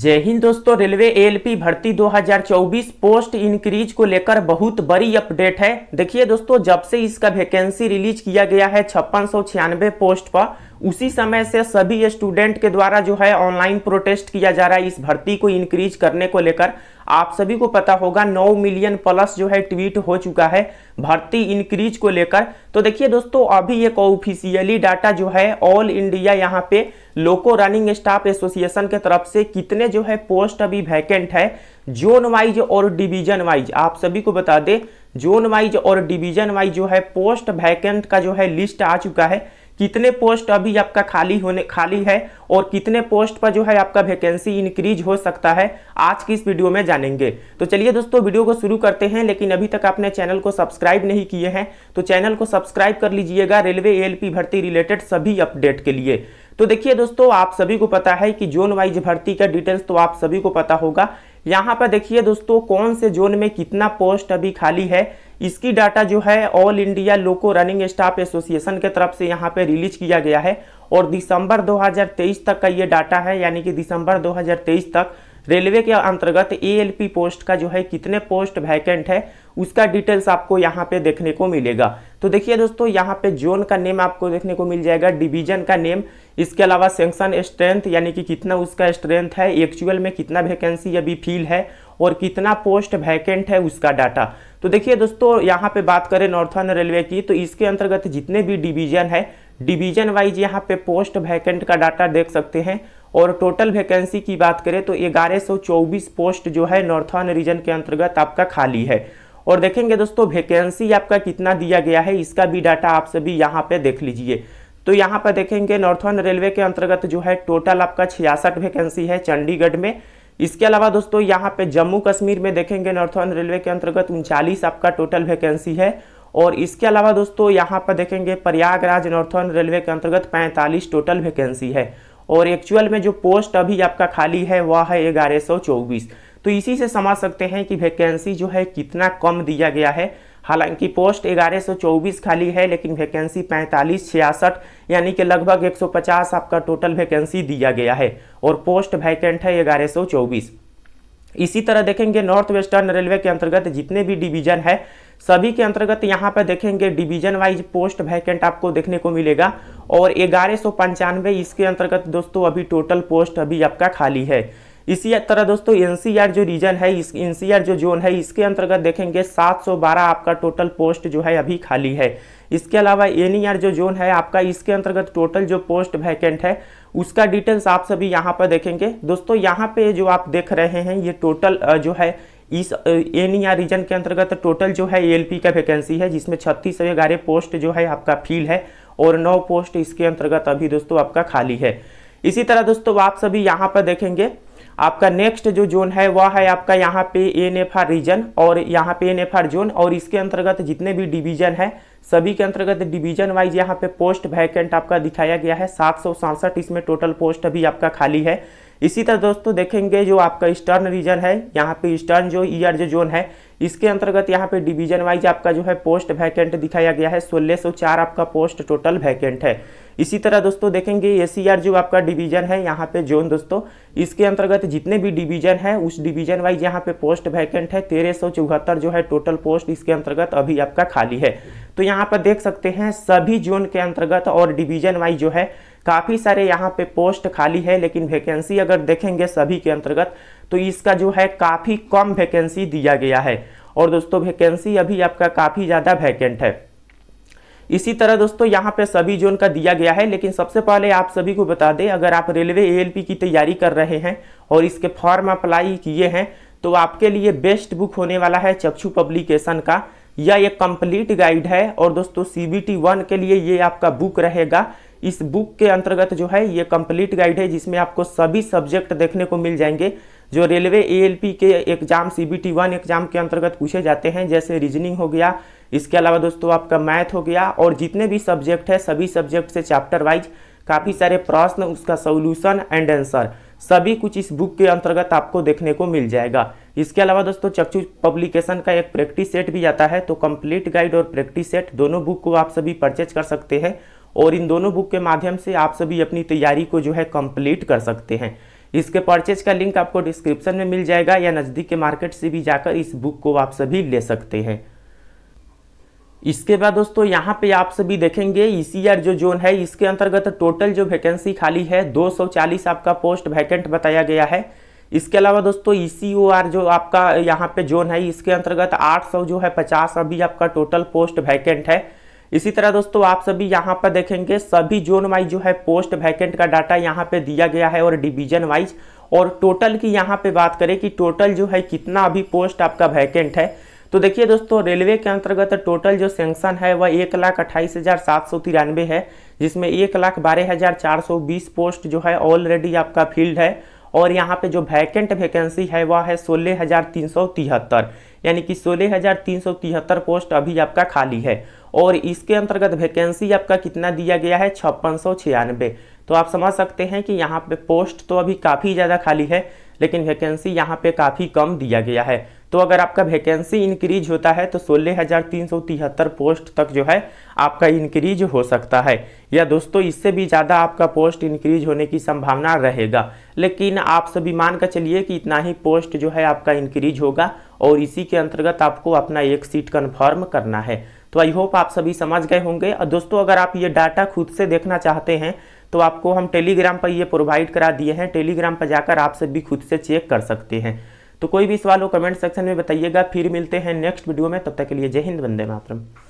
जय हिंद दोस्तों railway LP भर्ती 2024 पोस्ट इंक्रीज को लेकर बहुत बड़ी अपडेट है देखिए दोस्तों जब से इसका वैकेंसी रिलीज किया गया है छप्पन पोस्ट पर उसी समय से सभी स्टूडेंट के द्वारा जो है ऑनलाइन प्रोटेस्ट किया जा रहा है इस भर्ती को इंक्रीज करने को लेकर आप सभी को पता होगा 9 मिलियन प्लस जो है ट्वीट हो चुका है भर्ती इंक्रीज को लेकर तो देखिए दोस्तों अभी एक ऑफिशियली डाटा जो है ऑल इंडिया यहाँ पे लोको रनिंग स्टाफ एसोसिएशन के तरफ से कितने जो है पोस्ट अभी वैकेंट है जोन वाइज और डिवीजन वाइज आप सभी को बता दें जोन वाइज और डिवीजन वाइज जो है पोस्ट वैकेंट का जो है लिस्ट आ चुका है कितने पोस्ट अभी आपका खाली होने खाली है और कितने पोस्ट पर जो है आपका वैकेंसी इंक्रीज हो सकता है आज की इस वीडियो में जानेंगे तो चलिए दोस्तों वीडियो को शुरू करते हैं लेकिन अभी तक आपने चैनल को सब्सक्राइब नहीं किए हैं तो चैनल को सब्सक्राइब कर लीजिएगा रेलवे एएलपी भर्ती रिलेटेड सभी अपडेट के लिए तो देखिए दोस्तों आप सभी को पता है कि जोन वाइज भर्ती का डिटेल्स तो आप सभी को पता होगा यहाँ पर देखिए दोस्तों कौन से जोन में कितना पोस्ट अभी खाली है इसकी डाटा जो है all India loco running staff association के तरफ से यहाँ पे रिलीज किया गया है और दिसंबर 2023 तक का ये डाटा है यानी कि दिसंबर 2023 तक रेलवे के अंतर्गत एएलपी पोस्ट का जो है कितने पोस्ट वैकेंट है उसका डिटेल्स आपको यहाँ पे देखने को मिलेगा तो देखिए दोस्तों यहाँ पे जोन का नेम आपको देखने को मिल जाएगा डिवीजन का नेम इसके अलावा सेंक्शन स्ट्रेंथ यानी कि कितना उसका स्ट्रेंथ है एक्चुअल में कितना वैकेंसी अभी फील है और कितना पोस्ट वैकेंट है उसका डाटा तो देखिए दोस्तों यहाँ पे बात करें नॉर्थर्न रेलवे की तो इसके अंतर्गत जितने भी डिवीजन है डिवीजन वाइज यहाँ पे पोस्ट वैकेंट का डाटा देख सकते हैं और टोटल वैकेंसी की बात करें तो ग्यारह पोस्ट जो है नॉर्थन रीजन के अंतर्गत आपका खाली है और देखेंगे दोस्तों वैकेंसी आपका कितना दिया गया है इसका भी डाटा आप सभी यहाँ पे देख लीजिए तो यहाँ पर देखेंगे नॉर्थन रेलवे के अंतर्गत जो है टोटल आपका छियासठ वैकेंसी है चंडीगढ़ में इसके अलावा दोस्तों यहाँ पे जम्मू कश्मीर में देखेंगे नॉर्थन रेलवे के अंतर्गत उनचालीस आपका टोटल वैकेंसी है और इसके अलावा दोस्तों यहाँ पर देखेंगे प्रयागराज नॉर्थन रेलवे के अंतर्गत पैंतालीस टोटल वैकेंसी है और एक्चुअल में जो पोस्ट अभी आपका खाली है वह है ग्यारह सौ चौबीस तो इसी से समझ सकते हैं कि वैकेंसी जो है कितना कम दिया गया है हालांकि पोस्ट 1124 खाली है लेकिन वैकेंसी पैंतालीस छियासठ यानी कि लगभग 150 आपका टोटल वैकेंसी दिया गया है और पोस्ट वैकेंट है 1124 इसी तरह देखेंगे नॉर्थ वेस्टर्न रेलवे के अंतर्गत जितने भी डिवीजन है सभी के अंतर्गत यहाँ पर देखेंगे डिवीजन वाइज पोस्ट वैकेंट आपको देखने को मिलेगा और ग्यारह पंचानवे इसके अंतर्गत दोस्तों अभी टोटल पोस्ट अभी आपका खाली है इसी तरह दोस्तों एनसीआर जो रीजन है इस एनसीआर जो जोन है इसके अंतर्गत देखेंगे 712 आपका टोटल पोस्ट जो है अभी खाली है इसके अलावा एनईआर e जो जोन है आपका इसके अंतर्गत टोटल जो पोस्ट वैकेंट है उसका डिटेल्स आप सभी यहाँ पर देखेंगे दोस्तों यहाँ पे जो आप देख रहे हैं ये टोटल जो है इस एन या रीजन के अंतर्गत टोटल जो है एलपी का वैकेंसी है जिसमें छत्तीस ग्यारह पोस्ट जो है आपका फील है और नौ पोस्ट इसके अंतर्गत अभी दोस्तों आपका खाली है इसी तरह दोस्तों आप सभी यहाँ पर देखेंगे आपका नेक्स्ट जो जोन है वह है आपका यहाँ पे एन एफ आर रीजन और यहाँ पे एन एफ आर जोन और इसके अंतर्गत जितने भी डिवीजन है सभी के अंतर्गत डिवीजन वाइज यहाँ पे पोस्ट वैकेंट आपका दिखाया गया है सात इसमें टोटल पोस्ट अभी आपका खाली है इसी तरह दोस्तों देखेंगे जो आपका ईस्टर्न रीजन है यहाँ पे ईस्टर्न जो ईयर जो जोन है इसके अंतर्गत यहाँ पे डिवीजन वाइज आपका जो है पोस्ट वैकेंट दिखाया गया है सोलह सौ चार आपका पोस्ट टोटल वैकेंट है इसी तरह दोस्तों देखेंगे आर जो आपका डिवीजन है यहाँ पे जोन दोस्तों इसके अंतर्गत जितने भी डिवीजन है उस डिवीजन वाइज यहाँ पे पोस्ट वैकेंट है तेरह सौ चौहत्तर जो है टोटल पोस्ट इसके अंतर्गत अभी आपका खाली है तो यहाँ पर देख सकते हैं सभी जोन के अंतर्गत और डिवीजन वाइज जो है काफ़ी सारे यहाँ पे पोस्ट खाली है लेकिन वैकेंसी अगर देखेंगे सभी के अंतर्गत तो इसका जो है काफ़ी कम वैकेंसी दिया गया है और दोस्तों वैकेंसी अभी आपका काफ़ी ज़्यादा वैकेंट है इसी तरह दोस्तों यहाँ पे सभी जोन का दिया गया है लेकिन सबसे पहले आप सभी को बता दें अगर आप रेलवे ए की तैयारी कर रहे हैं और इसके फॉर्म अप्लाई किए हैं तो आपके लिए बेस्ट बुक होने वाला है चक्षु पब्लिकेशन का यह एक कंप्लीट गाइड है और दोस्तों सी बी वन के लिए ये आपका बुक रहेगा इस बुक के अंतर्गत जो है ये कंप्लीट गाइड है जिसमें आपको सभी सब्जेक्ट देखने को मिल जाएंगे जो रेलवे एएलपी के exam C B T one exam के अंतर्गत पूछे जाते हैं जैसे रीजनिंग हो गया इसके अलावा दोस्तों आपका मैथ हो गया और जितने भी सब्जेक्ट है सभी सब्जेक्ट से चैप्टर वाइज काफ़ी सारे प्रश्न उसका सोल्यूशन एंड आंसर सभी कुछ इस बुक के अंतर्गत आपको देखने को मिल जाएगा इसके अलावा दोस्तों चक्षु पब्लिकेशन का एक प्रैक्टिस सेट भी आता है तो कंप्लीट गाइड और प्रैक्टिस सेट दोनों बुक को आप सभी परचेज कर सकते हैं और इन दोनों बुक के माध्यम से आप सभी अपनी तैयारी को जो है कंप्लीट कर सकते हैं इसके परचेज का लिंक आपको डिस्क्रिप्शन में मिल जाएगा या नज़दीक के मार्केट से भी जाकर इस बुक को आप सभी ले सकते हैं इसके बाद दोस्तों यहाँ पे आप सभी देखेंगे ई e जो जोन है इसके अंतर्गत टोटल जो वैकेंसी खाली है 240 आपका पोस्ट वैकेंट बताया गया है इसके अलावा दोस्तों ई e जो आपका यहाँ पे जोन है इसके अंतर्गत 800 जो है 50 अभी आपका टोटल पोस्ट वैकेंट है इसी तरह दोस्तों आप सभी यहाँ पर देखेंगे सभी जोन वाइज जो है पोस्ट वैकेंट का डाटा यहाँ पे दिया गया है और डिवीजन वाइज और टोटल की यहाँ पे बात करें कि टोटल जो है कितना अभी पोस्ट आपका वैकेंट है तो देखिए दोस्तों रेलवे के अंतर्गत टोटल जो सेंक्शन है वह एक लाख अट्ठाईस हज़ार सात सौ तिरानवे है जिसमें एक लाख बारह हज़ार चार सौ बीस पोस्ट जो है ऑलरेडी आपका फील्ड है और यहाँ पे जो वैकेंट वैकेंसी है वह है सोलह हज़ार तीन सौ तिहत्तर यानी कि सोलह हज़ार तीन सौ तिहत्तर पोस्ट अभी आपका खाली है और इसके अंतर्गत वैकेंसी आपका कितना दिया गया है छप्पन सौ छियानवे तो आप समझ सकते हैं कि यहाँ पे पोस्ट तो अभी काफ़ी ज़्यादा खाली है लेकिन वैकेंसी यहाँ पे काफ़ी कम दिया गया है तो अगर आपका वैकेंसी इंक्रीज होता है तो सोलह हज़ार तीन सौ तिहत्तर पोस्ट तक जो है आपका इंक्रीज हो सकता है या दोस्तों इससे भी ज़्यादा आपका पोस्ट इंक्रीज होने की संभावना रहेगा लेकिन आप सभी मान कर चलिए कि इतना ही पोस्ट जो है आपका इंक्रीज होगा और इसी के अंतर्गत आपको अपना एक सीट कन्फर्म करना है तो आई होप आप सभी समझ गए होंगे और दोस्तों अगर आप ये डाटा खुद से देखना चाहते हैं तो आपको हम टेलीग्राम पर ये प्रोवाइड करा दिए हैं टेलीग्राम पर जाकर आप सभी खुद से चेक कर सकते हैं तो कोई भी सवाल हो कमेंट सेक्शन में बताइएगा फिर मिलते हैं नेक्स्ट वीडियो में तब तक के लिए जय हिंद वंदे मातरम